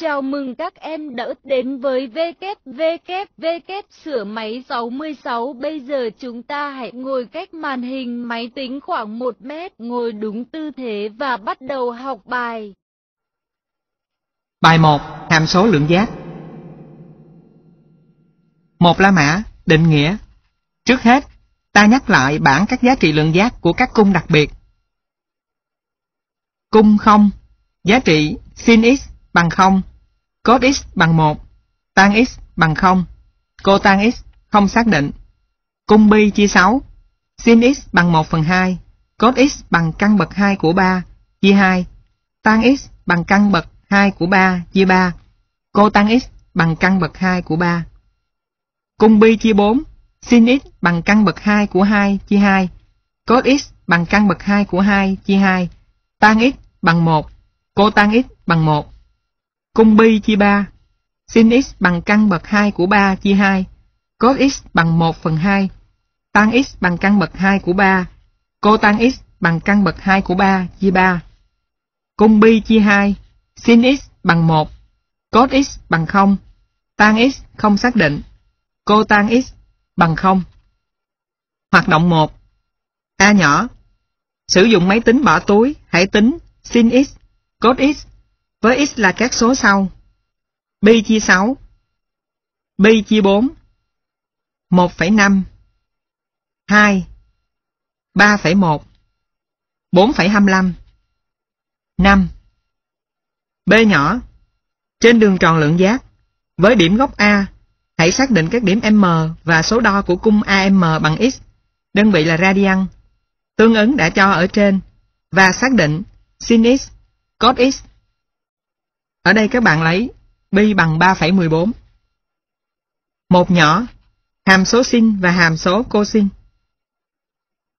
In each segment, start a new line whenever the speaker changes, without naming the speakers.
Chào mừng các em đã đến với WWW sửa máy 66. Bây giờ chúng ta hãy ngồi cách màn hình máy tính khoảng 1 mét, ngồi đúng tư thế và bắt đầu học bài. Bài 1. Hàm số lượng giác Một la mã, định nghĩa Trước hết, ta nhắc lại bảng các giá trị lượng giác của các cung đặc biệt. Cung 0, giá trị sin x bằng 0 Cos x bằng 1, tan x bằng 0, cotan x không xác định. Cung bi chia 6, sin x bằng 1 phần 2, cos x bằng căn bậc 2 của 3 chia 2, tan x bằng căn bậc 2 của 3 chia 3, cotan x bằng căn bậc 2 của 3. Cung bi chia 4, sin x bằng căn bậc 2 của 2 chia 2, cos x bằng căn bậc 2 của 2 chia 2, tan x bằng 1, cotan x bằng 1. Cung bi chia 3 Sin x bằng căn bậc 2 của 3 chia 2 Cos x bằng 1 phần 2 Tan x bằng căn bậc 2 của 3 Cotan x bằng căn bậc 2 của 3 chia 3 Cung bi chia 2 Sin x bằng 1 Cos x bằng 0 Tan x không xác định Cotan x bằng 0 Hoạt động 1 A nhỏ Sử dụng máy tính bỏ túi, hãy tính sin x, cos x với x là các số sau. B chia 6 B chia 4 1,5 2 3,1 4,25 5 B nhỏ Trên đường tròn lượng giác Với điểm góc A Hãy xác định các điểm M và số đo của cung AM bằng x Đơn vị là radian Tương ứng đã cho ở trên Và xác định sin x, cos x ở đây các bạn lấy pi bằng 3,14. Một nhỏ, hàm số sin và hàm số cosin.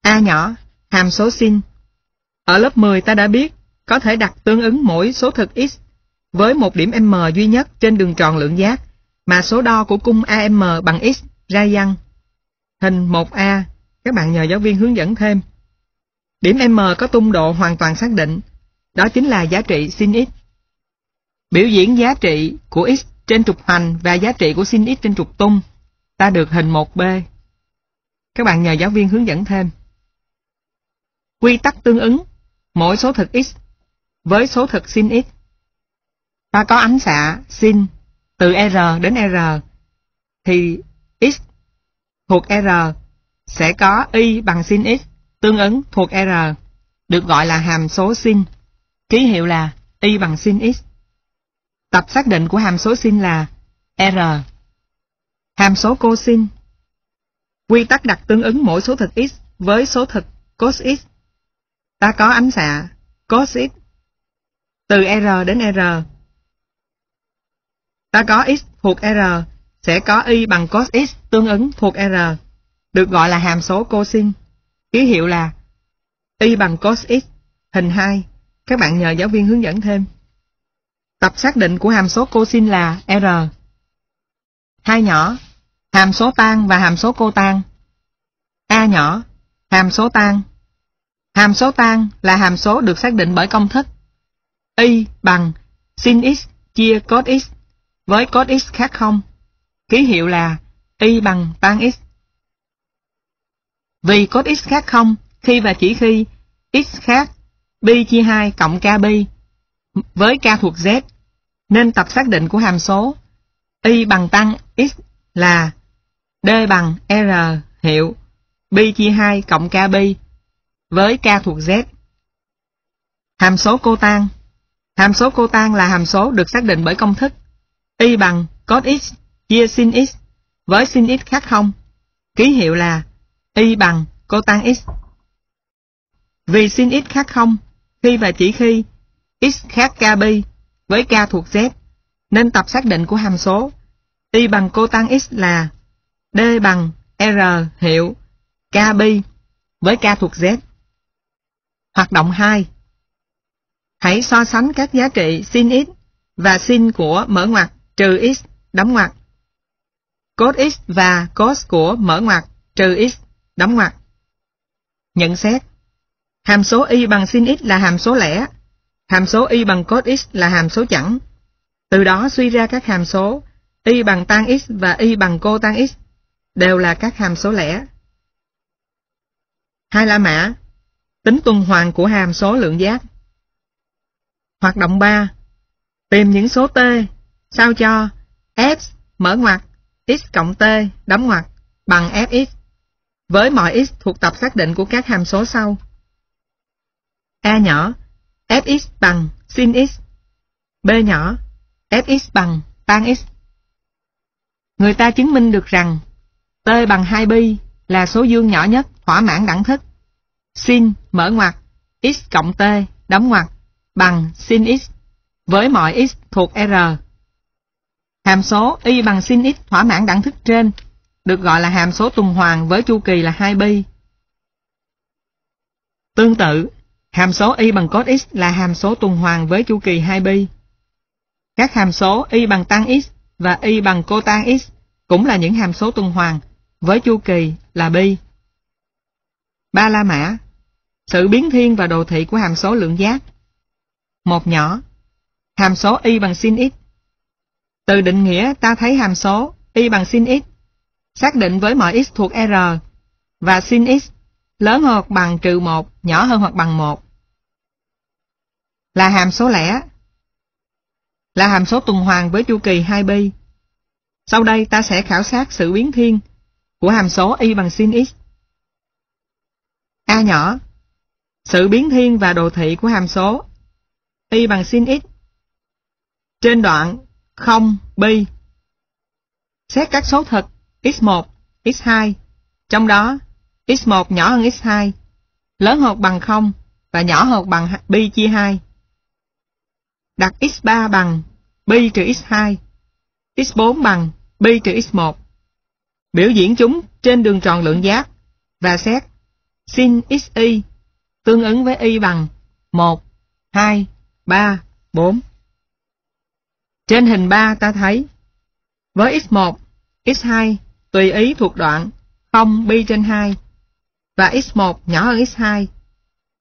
A nhỏ, hàm số sin. Ở lớp 10 ta đã biết có thể đặt tương ứng mỗi số thực x với một điểm m duy nhất trên đường tròn lượng giác mà số đo của cung AM bằng x ra văn. Hình 1A, các bạn nhờ giáo viên hướng dẫn thêm. Điểm M có tung độ hoàn toàn xác định, đó chính là giá trị sin x. Biểu diễn giá trị của x trên trục hoành và giá trị của sin x trên trục tung ta được hình 1B. Các bạn nhờ giáo viên hướng dẫn thêm. Quy tắc tương ứng mỗi số thực x với số thực sin x. Ta có ánh xạ sin từ R đến R thì x thuộc R sẽ có y bằng sin x tương ứng thuộc R được gọi là hàm số sin. Ký hiệu là y bằng sin x. Tập xác định của hàm số sin là R. Hàm số cosin. Quy tắc đặt tương ứng mỗi số thực x với số thực cos x. Ta có ánh xạ cos x từ R đến R. Ta có x thuộc R sẽ có y bằng cos x tương ứng thuộc R, được gọi là hàm số cosin. Ký hiệu là y bằng cos x, hình 2. Các bạn nhờ giáo viên hướng dẫn thêm. Tập xác định của hàm số cosin là R. Hai nhỏ, hàm số tan và hàm số cotan. A nhỏ, hàm số tan. Hàm số tan là hàm số được xác định bởi công thức Y bằng sin x chia cos x với cos x khác không. Ký hiệu là Y bằng tan x. Vì cos x khác không khi và chỉ khi x khác b chia 2 cộng kb với k thuộc z nên tập xác định của hàm số y bằng tăng x là d bằng r hiệu b chia 2 cộng kb với k thuộc z. Hàm số cô tan Hàm số cô tan là hàm số được xác định bởi công thức y bằng cos x chia sin x với sin x khác không. Ký hiệu là y bằng cô tan x. Vì sin x khác không, khi và chỉ khi x khác kb với k thuộc z, nên tập xác định của hàm số y bằng cô x là d bằng r hiệu kb với k thuộc z. Hoạt động 2 Hãy so sánh các giá trị sin x và sin của mở ngoặc trừ x đóng ngoặc. Cos x và cos của mở ngoặc trừ x đóng ngoặc. Nhận xét Hàm số y bằng sin x là hàm số lẻ Hàm số y bằng cos x là hàm số chẵn. Từ đó suy ra các hàm số y bằng tan x và y bằng cô tan x đều là các hàm số lẻ. Hai la mã tính tuần hoàn của hàm số lượng giác. Hoạt động 3. Tìm những số t sao cho f mở ngoặc x cộng t đóng ngoặc bằng fx với mọi x thuộc tập xác định của các hàm số sau. A nhỏ fx bằng sin x. B nhỏ, fx bằng tan x. Người ta chứng minh được rằng t bằng 2 pi là số dương nhỏ nhất thỏa mãn đẳng thức. Sin mở ngoặc x cộng t đóng ngoặc bằng sin x với mọi x thuộc R. Hàm số y bằng sin x thỏa mãn đẳng thức trên được gọi là hàm số tuần hoàn với chu kỳ là 2 pi. Tương tự, Hàm số y bằng cos x là hàm số tuần hoàn với chu kỳ 2pi. Các hàm số y bằng tan x và y bằng cotan x cũng là những hàm số tuần hoàn với chu kỳ là pi. Ba la mã Sự biến thiên và đồ thị của hàm số lượng giác một nhỏ Hàm số y bằng sin x Từ định nghĩa ta thấy hàm số y bằng sin x xác định với mọi x thuộc R và sin x lớn hơn hoặc bằng trừ 1, nhỏ hơn hoặc bằng 1. Là hàm số lẻ. Là hàm số tuần hoàn với chu kỳ 2pi. Sau đây ta sẽ khảo sát sự biến thiên của hàm số y bằng sin x. A nhỏ. Sự biến thiên và đồ thị của hàm số y bằng sin x trên đoạn 0 pi. Xét các số thực x1, x2, trong đó x1 nhỏ hơn x2, lớn hơn bằng 0 và nhỏ hơn bằng pi chia 2. Đặt x3 bằng pi trừ x2, x4 bằng pi trừ x1. Biểu diễn chúng trên đường tròn lượng giác và xét sin xy tương ứng với y bằng 1, 2, 3, 4. Trên hình 3 ta thấy với x1, x2 tùy ý thuộc đoạn 0 pi trên 2 và x1 nhỏ hơn x2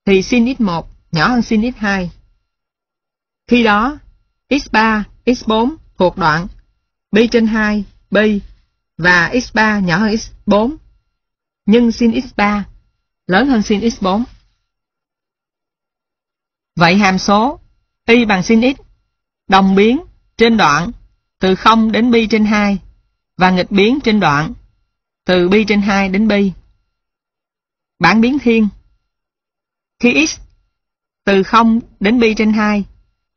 thì sin x1 nhỏ hơn sin x2. Khi đó, x3, x4 thuộc đoạn b trên 2, b và x3 nhỏ hơn x4 nhưng sin x3 lớn hơn sin x4. Vậy hàm số y bằng sin x đồng biến trên đoạn từ 0 đến b trên 2 và nghịch biến trên đoạn từ b trên 2 đến b Bản biến thiên Khi x từ 0 đến pi trên 2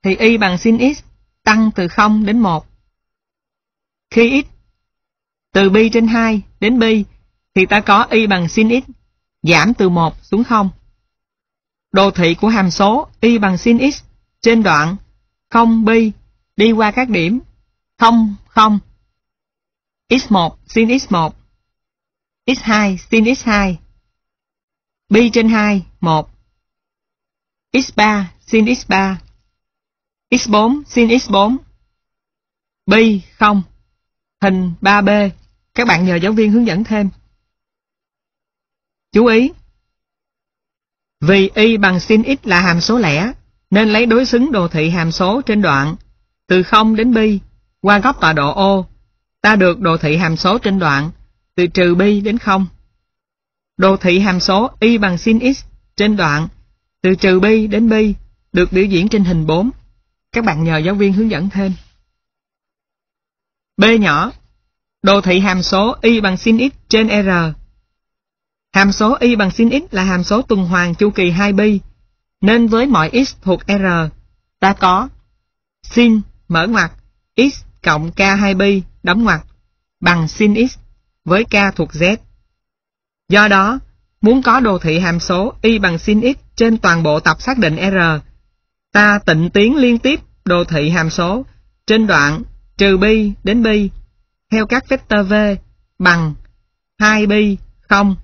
thì y bằng sin x tăng từ 0 đến 1. Khi x từ pi trên 2 đến pi thì ta có y bằng sin x giảm từ 1 xuống 0. Đồ thị của hàm số y bằng sin x trên đoạn 0 pi đi qua các điểm 0 0 x1 sin x1 x2 sin x2 b trên 2, 1 X3 sin X3 X4 sin X4 b 0 Hình 3B Các bạn nhờ giáo viên hướng dẫn thêm Chú ý Vì Y bằng sin X là hàm số lẻ Nên lấy đối xứng đồ thị hàm số trên đoạn Từ 0 đến Bi Qua góc tọa độ O Ta được đồ thị hàm số trên đoạn Từ trừ Bi đến 0 Đồ thị hàm số y bằng sin x trên đoạn từ trừ bi đến bi được biểu diễn trên hình 4. Các bạn nhờ giáo viên hướng dẫn thêm. B nhỏ. Đồ thị hàm số y bằng sin x trên r. Hàm số y bằng sin x là hàm số tuần hoàn chu kỳ 2bi nên với mọi x thuộc r ta có sin mở ngoặc x cộng k2bi đóng ngoặc bằng sin x với k thuộc z. Do đó, muốn có đồ thị hàm số y bằng sin x trên toàn bộ tập xác định R, ta tịnh tiến liên tiếp đồ thị hàm số trên đoạn trừ bi đến bi theo các vectơ v bằng 2 bi 0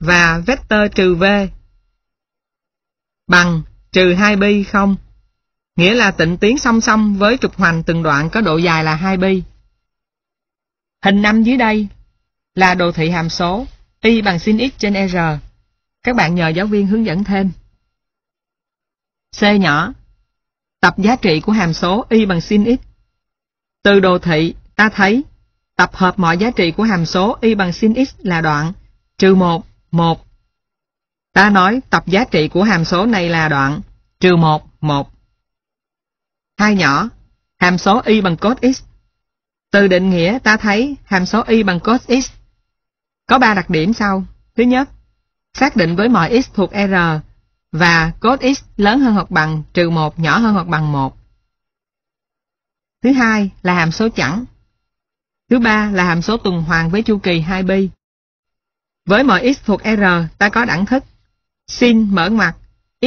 và vectơ trừ v bằng trừ 2 bi 0 nghĩa là tịnh tiến song song với trục hoành từng đoạn có độ dài là 2 bi. Hình năm dưới đây là đồ thị hàm số Y bằng sin x trên R. Các bạn nhờ giáo viên hướng dẫn thêm. C nhỏ. Tập giá trị của hàm số Y bằng sin x. Từ đồ thị, ta thấy tập hợp mọi giá trị của hàm số Y bằng sin x là đoạn trừ một một Ta nói tập giá trị của hàm số này là đoạn trừ một một Hai nhỏ, hàm số Y bằng cos x. Từ định nghĩa ta thấy hàm số Y bằng cos x có ba đặc điểm sau. Thứ nhất, xác định với mọi x thuộc R và cos x lớn hơn hoặc bằng trừ 1 nhỏ hơn hoặc bằng 1. Thứ hai là hàm số chẵn. Thứ ba là hàm số tuần hoàn với chu kỳ 2pi. Với mọi x thuộc R, ta có đẳng thức sin mở ngoặc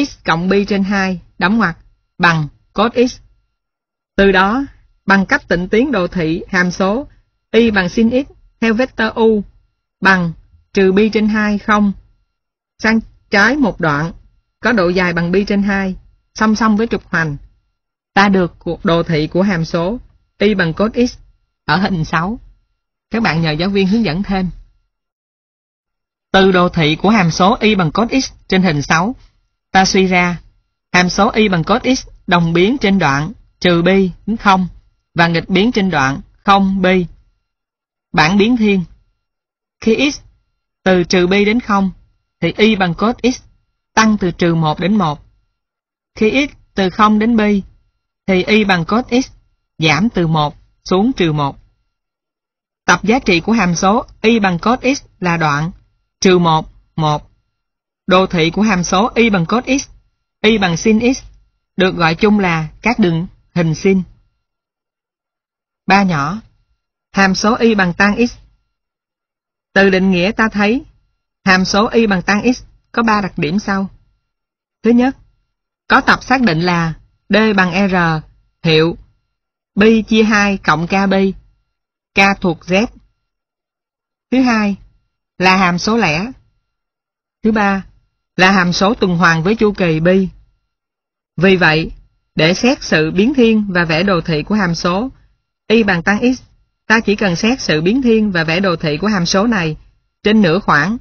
x cộng pi trên 2 đóng ngoặc bằng cos x. Từ đó, bằng cách tịnh tiến đồ thị hàm số y bằng sin x theo vector u bằng trừ bi trên 2 không. Sang trái một đoạn, có độ dài bằng bi trên 2, song song với trục hoành. Ta được cuộc đồ thị của hàm số y bằng cos x ở hình 6. Các bạn nhờ giáo viên hướng dẫn thêm. Từ đồ thị của hàm số y bằng cos x trên hình 6, ta suy ra hàm số y bằng cos x đồng biến trên đoạn trừ bi đến 0 và nghịch biến trên đoạn 0 bi. Bản biến thiên khi x từ trừ b đến 0 thì y bằng cos x tăng từ trừ 1 đến 1. Khi x từ 0 đến b, thì y bằng cos x giảm từ 1 xuống trừ 1. Tập giá trị của hàm số y bằng cos x là đoạn trừ 1, 1. Đồ thị của hàm số y bằng cos x, y bằng sin x được gọi chung là các đường hình sin. Ba nhỏ, hàm số y bằng tan x từ định nghĩa ta thấy hàm số y bằng tan x có 3 đặc điểm sau. Thứ nhất, có tập xác định là d bằng r hiệu pi chia 2 cộng kb k thuộc z. Thứ hai, là hàm số lẻ. Thứ ba, là hàm số tuần hoàn với chu kỳ pi. Vì vậy, để xét sự biến thiên và vẽ đồ thị của hàm số y bằng tan x ta chỉ cần xét sự biến thiên và vẽ đồ thị của hàm số này trên nửa khoảng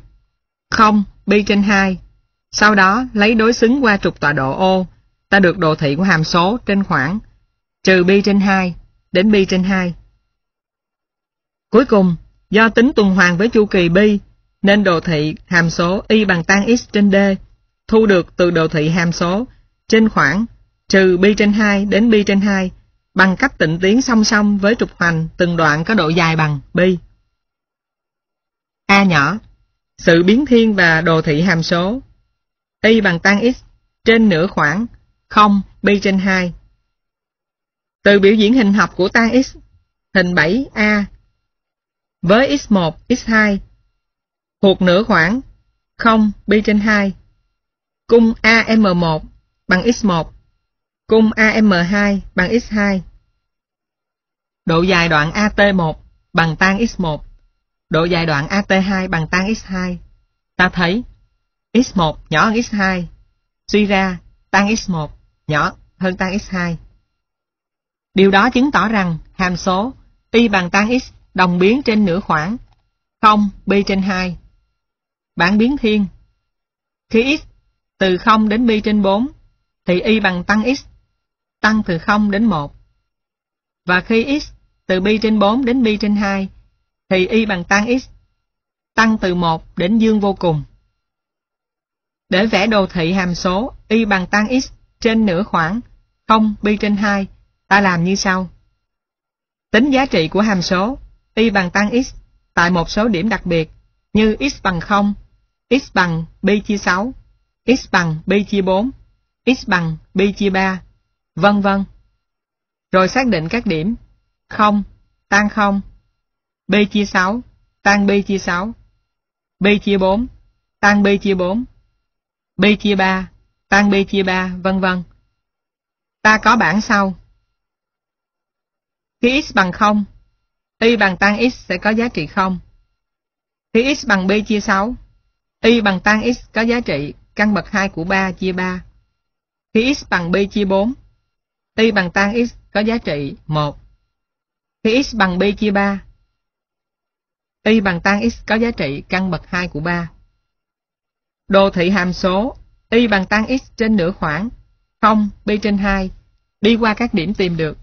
0 pi trên 2. Sau đó lấy đối xứng qua trục tọa độ ô, ta được đồ thị của hàm số trên khoảng trừ pi trên 2 đến pi trên 2. Cuối cùng, do tính tuần hoàn với chu kỳ pi nên đồ thị hàm số y bằng tan x trên d thu được từ đồ thị hàm số trên khoảng trừ pi trên 2 đến pi trên 2 bằng cách tịnh tiến song song với trục hoành từng đoạn có độ dài bằng pi. A nhỏ, sự biến thiên và đồ thị hàm số y bằng tan x trên nửa khoảng 0 pi trên 2. Từ biểu diễn hình học của tan x, hình 7a với x1, x2 thuộc nửa khoảng 0 pi trên 2 cung AM1 bằng x1 Cung AM2 bằng X2 Độ dài đoạn AT1 bằng tan X1 Độ dài đoạn AT2 bằng tan X2 Ta thấy X1 nhỏ hơn X2 Suy ra tan X1 nhỏ hơn tan X2 Điều đó chứng tỏ rằng hàm số Y bằng tan X đồng biến trên nửa khoảng 0 B trên 2 Bản biến thiên Khi X từ 0 đến Pi trên 4 thì Y bằng tăng X tăng từ 0 đến 1. Và khi x từ pi trên 4 đến pi trên 2 thì y bằng tan x tăng từ 1 đến dương vô cùng. Để vẽ đồ thị hàm số y bằng tan x trên nửa khoảng 0 pi trên 2 ta làm như sau. Tính giá trị của hàm số y bằng tan x tại một số điểm đặc biệt như x bằng 0, x bằng pi chia 6, x bằng pi chia 4, x bằng pi chia 3 vân vân. Rồi xác định các điểm không tan không b chia 6, tan b chia 6, b chia 4, tan b chia 4, b chia 3, tan b chia 3, vân vân. Ta có bảng sau. Khi x bằng 0, y bằng tan x sẽ có giá trị 0. Khi x bằng b chia 6, y bằng tan x có giá trị căn bậc 2 của 3 chia 3. Khi x bằng b chia 4, Y bằng tan x có giá trị 1 khi x bằng b chia 3 Y bằng tan x có giá trị căn bậc 2 của 3 Đồ thị hàm số Y bằng tan x trên nửa khoảng 0, b trên 2 Đi qua các điểm tìm được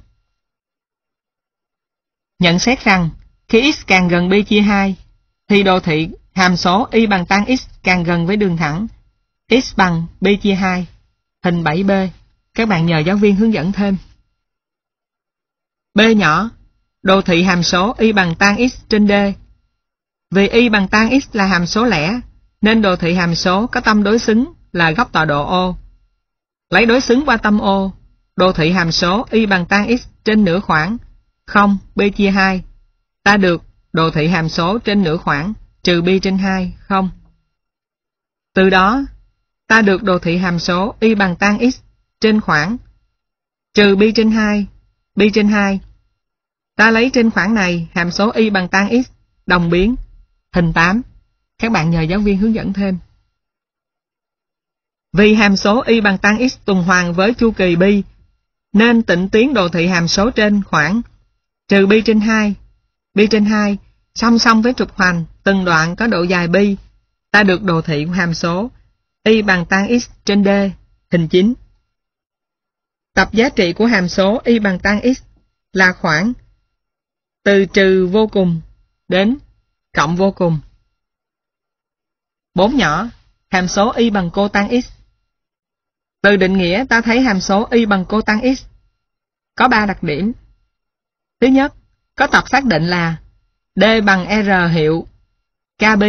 Nhận xét rằng khi x càng gần b chia 2 thì đồ thị hàm số y bằng tan x càng gần với đường thẳng x bằng b chia 2 hình 7b các bạn nhờ giáo viên hướng dẫn thêm. B nhỏ, đồ thị hàm số y bằng tan x trên d. Vì y bằng tan x là hàm số lẻ, nên đồ thị hàm số có tâm đối xứng là góc tọa độ O. Lấy đối xứng qua tâm O, đồ thị hàm số y bằng tan x trên nửa khoảng 0 b chia 2. Ta được đồ thị hàm số trên nửa khoảng trừ b trên 2 0. Từ đó, ta được đồ thị hàm số y bằng tan x trên khoảng trừ pi trên 2 pi trên 2 ta lấy trên khoảng này hàm số y bằng tan x đồng biến hình 8 các bạn nhờ giáo viên hướng dẫn thêm vì hàm số y bằng tan x tuần hoàn với chu kỳ pi nên tịnh tiến đồ thị hàm số trên khoảng trừ pi trên 2 pi trên 2 song song với trục hoành từng đoạn có độ dài pi ta được đồ thị hàm số y bằng tan x trên d hình 9 Tập giá trị của hàm số y bằng tan x là khoảng từ trừ vô cùng đến cộng vô cùng. Bốn nhỏ, hàm số y bằng cô tan x. Từ định nghĩa ta thấy hàm số y bằng cô tan x có ba đặc điểm. Thứ nhất, có tập xác định là D bằng R hiệu k KB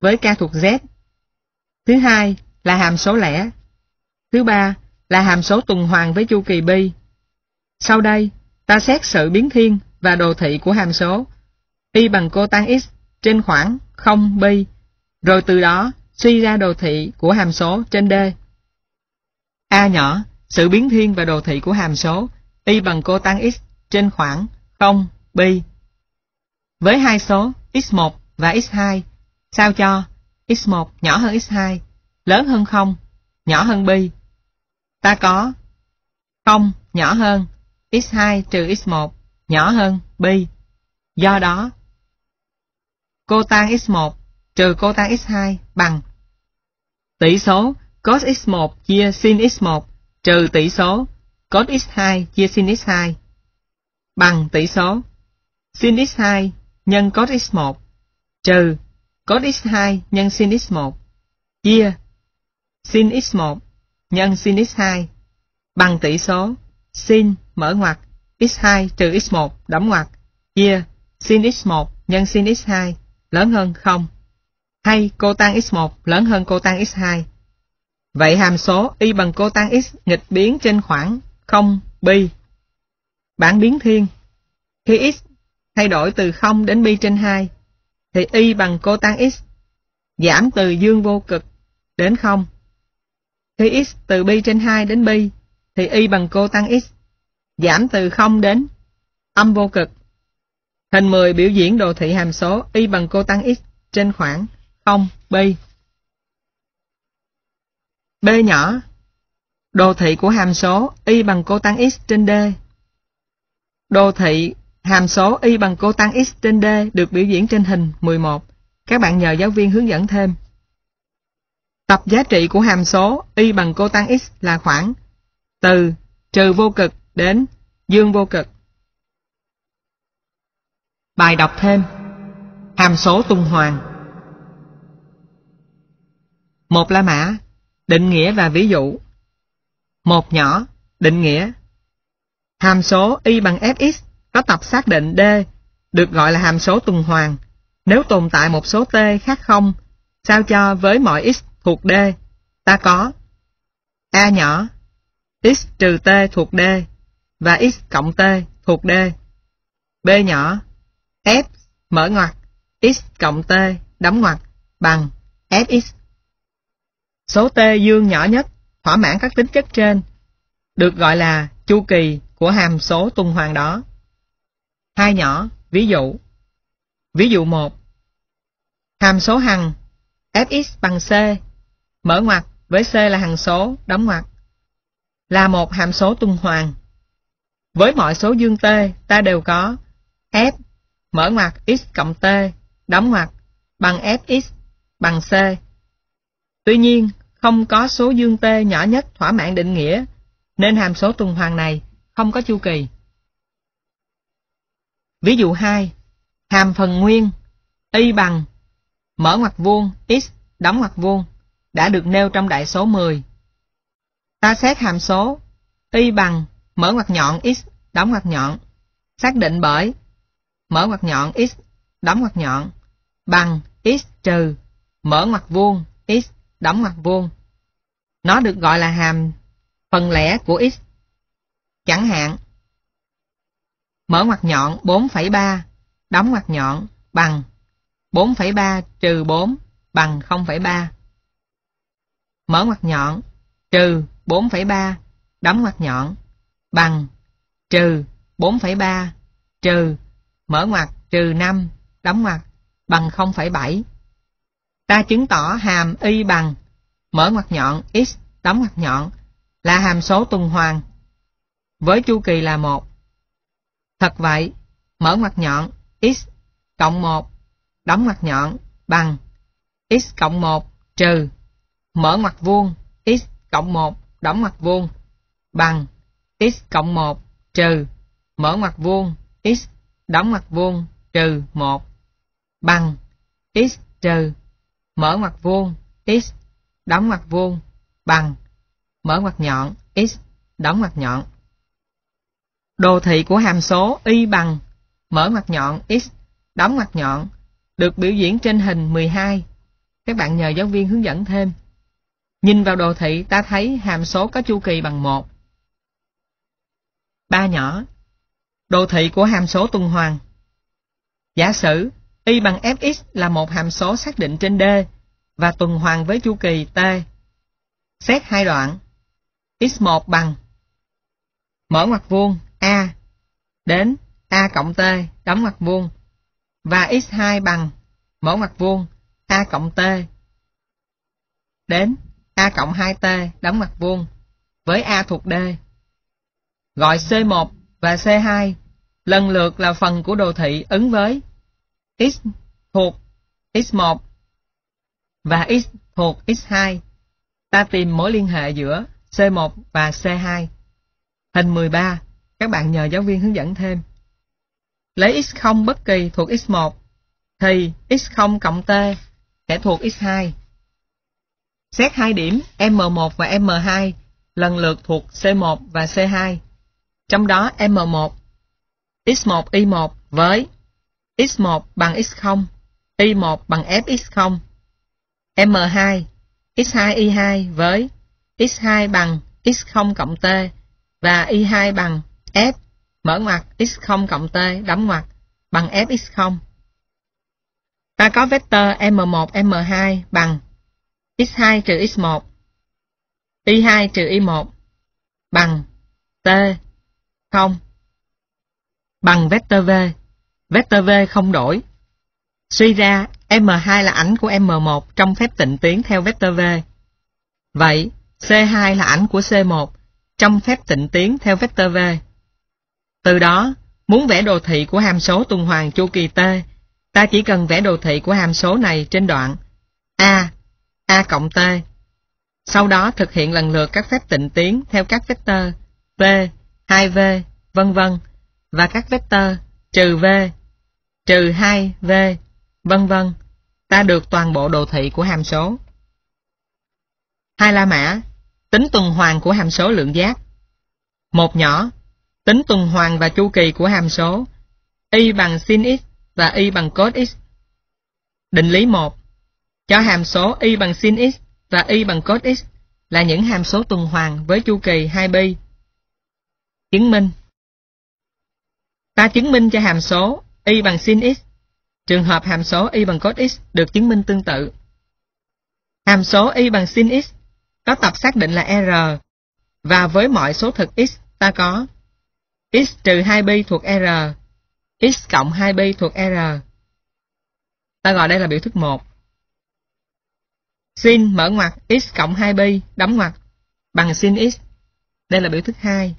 với K thuộc Z. Thứ hai là hàm số lẻ. Thứ ba là hàm số tuần hoàn với chu kỳ bi. Sau đây, ta xét sự biến thiên và đồ thị của hàm số y bằng cotan x trên khoảng 0 bi, rồi từ đó suy ra đồ thị của hàm số trên d. A nhỏ, sự biến thiên và đồ thị của hàm số y bằng cotan x trên khoảng 0 bi. Với hai số x1 và x2, sao cho x1 nhỏ hơn x2, lớn hơn 0, nhỏ hơn bi Ta có không nhỏ hơn x2 trừ x1 nhỏ hơn b Do đó, cô tan x1 trừ cô tan x2 bằng tỷ số cos x1 chia sin x1 trừ tỷ số cos x2 chia sin x2 bằng tỷ số sin x2 nhân cos x1 trừ cos x2 nhân sin x1 chia sin x1 nhân sin x2 bằng tỷ số sin mở ngoặc x2 trừ x1 đóng ngoặc chia sin x1 nhân sin x2 lớn hơn 0 hay cô tan x1 lớn hơn cô tan x2. Vậy hàm số y bằng cô tan x nghịch biến trên khoảng 0 pi. Bản biến thiên khi x thay đổi từ 0 đến pi trên 2 thì y bằng cô tan x giảm từ dương vô cực đến 0 khi x từ pi trên 2 đến pi thì y bằng cô tăng x giảm từ 0 đến âm vô cực. Hình 10 biểu diễn đồ thị hàm số y bằng cô tăng x trên khoảng 0 pi. B nhỏ đồ thị của hàm số y bằng cô tăng x trên d. Đồ thị hàm số y bằng cô tăng x trên d được biểu diễn trên hình 11. Các bạn nhờ giáo viên hướng dẫn thêm. Tập giá trị của hàm số y bằng cô tăng x là khoảng từ trừ vô cực đến dương vô cực. Bài đọc thêm Hàm số tung hoàn Một la mã Định nghĩa và ví dụ Một nhỏ Định nghĩa Hàm số y bằng fx có tập xác định d được gọi là hàm số tuần hoàn nếu tồn tại một số t khác không sao cho với mọi x thuộc D, ta có A nhỏ, x trừ t thuộc D và x cộng t thuộc D. B nhỏ, f mở ngoặc, x cộng t đóng ngoặc bằng fx. Số t dương nhỏ nhất thỏa mãn các tính chất trên được gọi là chu kỳ của hàm số tuần hoàn đó. Hai nhỏ, ví dụ. Ví dụ 1. Hàm số hằng fx bằng c mở ngoặc với C là hằng số, đóng ngoặc, là một hàm số tuần hoàn. Với mọi số dương T, ta đều có F mở ngoặc x cộng t đóng ngoặc bằng fx bằng c. Tuy nhiên, không có số dương t nhỏ nhất thỏa mãn định nghĩa, nên hàm số tuần hoàn này không có chu kỳ. Ví dụ 2, hàm phần nguyên y bằng mở ngoặc vuông x đóng ngoặc vuông đã được nêu trong đại số 10. Ta xét hàm số y bằng mở ngoặc nhọn x đóng ngoặc nhọn xác định bởi mở ngoặc nhọn x đóng ngoặc nhọn bằng x trừ mở ngoặc vuông x đóng ngoặc vuông. Nó được gọi là hàm phần lẻ của x. Chẳng hạn mở ngoặc nhọn 4,3 đóng ngoặc nhọn bằng 4,3 trừ 4 bằng 0,3 mở ngoặc nhọn trừ 4,3 đóng ngoặc nhọn bằng trừ 4,3 trừ mở ngoặc trừ 5 đóng ngoặc bằng 0,7 ta chứng tỏ hàm y bằng mở ngoặc nhọn x đóng ngoặc nhọn là hàm số tuần hoàn với chu kỳ là 1 thật vậy mở ngoặc nhọn x cộng 1 đóng ngoặc nhọn bằng x cộng 1 trừ mở mặt vuông x cộng 1 đóng mặt vuông bằng x cộng 1 trừ mở mặt vuông x đóng mặt vuông trừ 1 bằng x trừ mở mặt vuông x đóng mặt vuông bằng mở mặt nhọn x đóng mặt nhọn đồ thị của hàm số y bằng mở mặt nhọn x đóng mặt nhọn được biểu diễn trên hình 12 các bạn nhờ giáo viên hướng dẫn thêm Nhìn vào đồ thị ta thấy hàm số có chu kỳ bằng 1. Ba nhỏ. Đồ thị của hàm số tuần hoàn. Giả sử y bằng fx là một hàm số xác định trên D và tuần hoàn với chu kỳ T. Xét hai đoạn. x1 bằng mở ngoặc vuông A đến A cộng T đóng ngoặc vuông và x2 bằng mở ngoặc vuông A cộng T đến A cộng 2T đóng mặt vuông với A thuộc D. Gọi C1 và C2 lần lượt là phần của đồ thị ứng với x thuộc x1 và x thuộc x2. Ta tìm mối liên hệ giữa C1 và C2. Hình 13, các bạn nhờ giáo viên hướng dẫn thêm. Lấy x0 bất kỳ thuộc x1 thì x0 cộng t sẽ thuộc x2 Xét hai điểm M1 và M2 lần lượt thuộc C1 và C2. Trong đó M1 X1Y1 với X1 bằng X0, Y1 bằng FX0. M2 X2Y2 với X2 bằng X0 cộng T và Y2 bằng F mở ngoặc X0 cộng T đóng ngoặc bằng FX0. Ta có vector M1 M2 bằng x2 trừ x1 y2 trừ y1 bằng t 0 bằng vector v vector v không đổi suy ra m2 là ảnh của m1 trong phép tịnh tiến theo vector v vậy c2 là ảnh của c1 trong phép tịnh tiến theo vector v từ đó muốn vẽ đồ thị của hàm số tuần hoàn chu kỳ t ta chỉ cần vẽ đồ thị của hàm số này trên đoạn a A cộng T. Sau đó thực hiện lần lượt các phép tịnh tiến theo các vector V, 2V, vân vân và các vector trừ V, trừ 2V, vân vân. Ta được toàn bộ đồ thị của hàm số. Hai la mã, tính tuần hoàn của hàm số lượng giác. Một nhỏ, tính tuần hoàn và chu kỳ của hàm số y bằng sin x và y bằng cos x. Định lý 1 cho hàm số y bằng sin x và y bằng cos x là những hàm số tuần hoàn với chu kỳ 2pi. Chứng minh Ta chứng minh cho hàm số y bằng sin x. Trường hợp hàm số y bằng cos x được chứng minh tương tự. Hàm số y bằng sin x có tập xác định là r và với mọi số thực x ta có x trừ 2pi thuộc r, x cộng 2pi thuộc r. Ta gọi đây là biểu thức 1 sin mở ngoặc x cộng 2y đóng ngoặc bằng sin x. Đây là biểu thức hai.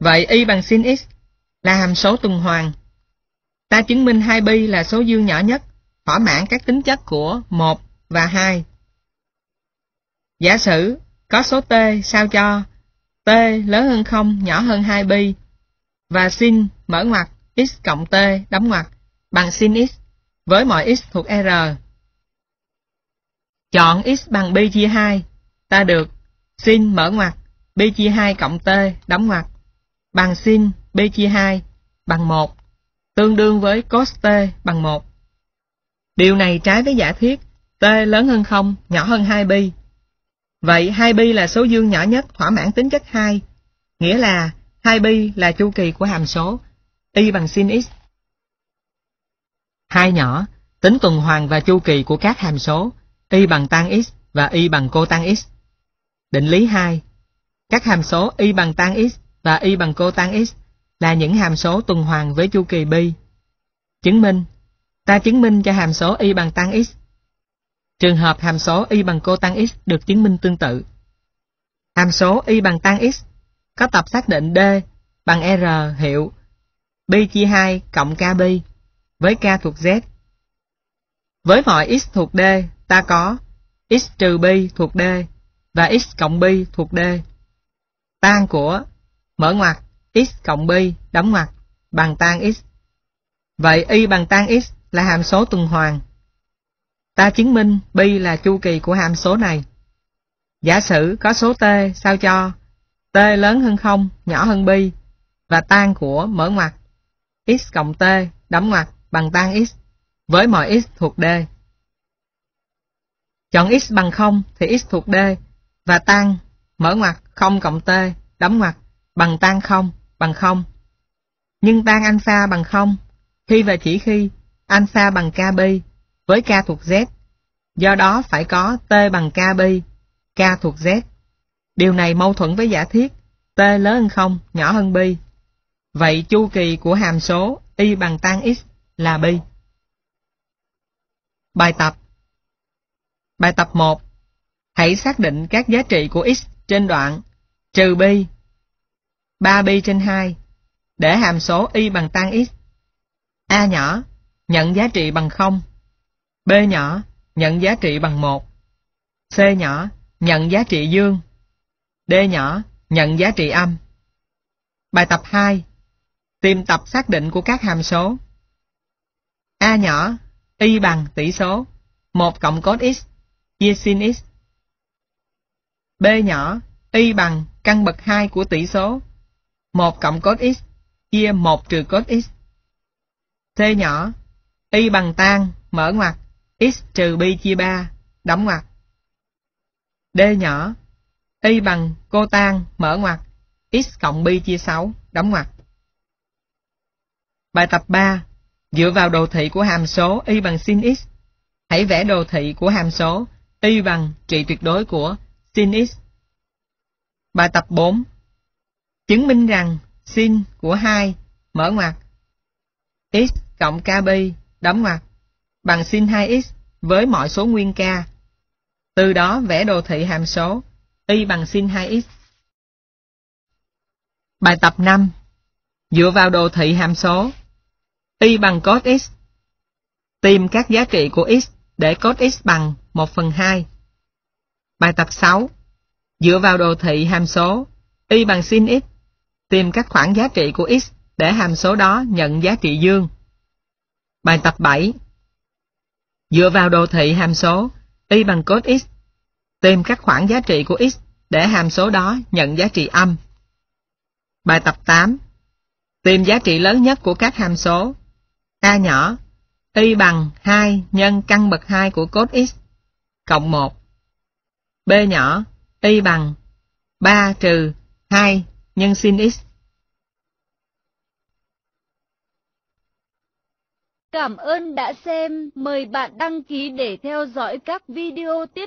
Vậy y bằng sin x là hàm số tuần hoàn. Ta chứng minh 2y là số dương nhỏ nhất, thỏa mãn các tính chất của 1 và 2. Giả sử có số t sao cho t lớn hơn 0 nhỏ hơn 2pi và sin mở ngoặc x cộng t đóng ngoặc bằng sin x với mọi x thuộc R Chọn x bằng b chia 2, ta được sin mở ngoặc b chia 2 cộng t đóng ngoặc bằng sin b chia 2 bằng 1, tương đương với cos t bằng 1. Điều này trái với giả thuyết t lớn hơn 0, nhỏ hơn 2pi. Vậy 2pi là số dương nhỏ nhất thỏa mãn tính chất 2, nghĩa là 2pi là chu kỳ của hàm số y bằng sin x. Hai nhỏ, tính tuần hoàn và chu kỳ của các hàm số y bằng tan x và y bằng cô x. Định lý 2. Các hàm số y bằng tan x và y bằng cô x là những hàm số tuần hoàn với chu kỳ bi. Chứng minh. Ta chứng minh cho hàm số y bằng tan x. Trường hợp hàm số y bằng cô x được chứng minh tương tự. Hàm số y bằng tan x có tập xác định D bằng R hiệu B chia 2 cộng KB với K thuộc Z. Với mọi x thuộc D ta có x trừ b thuộc D và x cộng b thuộc D. Tan của mở ngoặc x cộng b đóng ngoặc bằng tan x. Vậy y bằng tan x là hàm số tuần hoàn. Ta chứng minh b là chu kỳ của hàm số này. Giả sử có số t sao cho t lớn hơn 0, nhỏ hơn b và tan của mở ngoặc x cộng t đóng ngoặc bằng tan x với mọi x thuộc D. Chọn x bằng 0 thì x thuộc D và tan mở ngoặc 0 cộng t đóng ngoặc bằng tan 0 bằng 0. Nhưng tan alpha bằng 0 khi và chỉ khi alpha bằng kb với k thuộc z. Do đó phải có t bằng kb, k thuộc z. Điều này mâu thuẫn với giả thiết t lớn hơn 0 nhỏ hơn b Vậy chu kỳ của hàm số y bằng tan x là b Bài tập Bài tập 1 Hãy xác định các giá trị của x trên đoạn trừ b 3 b trên 2 để hàm số y bằng tan x. A nhỏ nhận giá trị bằng 0. B nhỏ nhận giá trị bằng 1. C nhỏ nhận giá trị dương. D nhỏ nhận giá trị âm. Bài tập 2 Tìm tập xác định của các hàm số A nhỏ y bằng tỷ số 1 cộng cos x Yesin X. B nhỏ y bằng căn bậc 2 của tỷ số 1 cộng cos x chia 1 trừ cos x. C nhỏ y bằng tan mở ngoặc x trừ bi chia 3 đóng ngoặc. D nhỏ y bằng cô tan mở ngoặc x cộng bi chia 6 đóng ngoặc. Bài tập 3 dựa vào đồ thị của hàm số y bằng sin x hãy vẽ đồ thị của hàm số y bằng trị tuyệt đối của sin x. Bài tập 4 Chứng minh rằng sin của 2 mở ngoặc x cộng kb đóng ngoặc bằng sin 2x với mọi số nguyên k. Từ đó vẽ đồ thị hàm số y bằng sin 2x. Bài tập 5 Dựa vào đồ thị hàm số y bằng cos x. Tìm các giá trị của x để cos x bằng 1 phần 2 Bài tập 6 Dựa vào đồ thị hàm số Y bằng sin x Tìm các khoảng giá trị của x để hàm số đó nhận giá trị dương Bài tập 7 Dựa vào đồ thị hàm số Y bằng cos x Tìm các khoảng giá trị của x để hàm số đó nhận giá trị âm Bài tập 8 Tìm giá trị lớn nhất của các hàm số A nhỏ Y bằng 2 nhân căn bậc 2 của cos x cộng 1 B nhỏ y bằng 3 trừ 2 nhân sin x. Cảm ơn đã xem, mời bạn đăng ký để theo dõi các video tiếp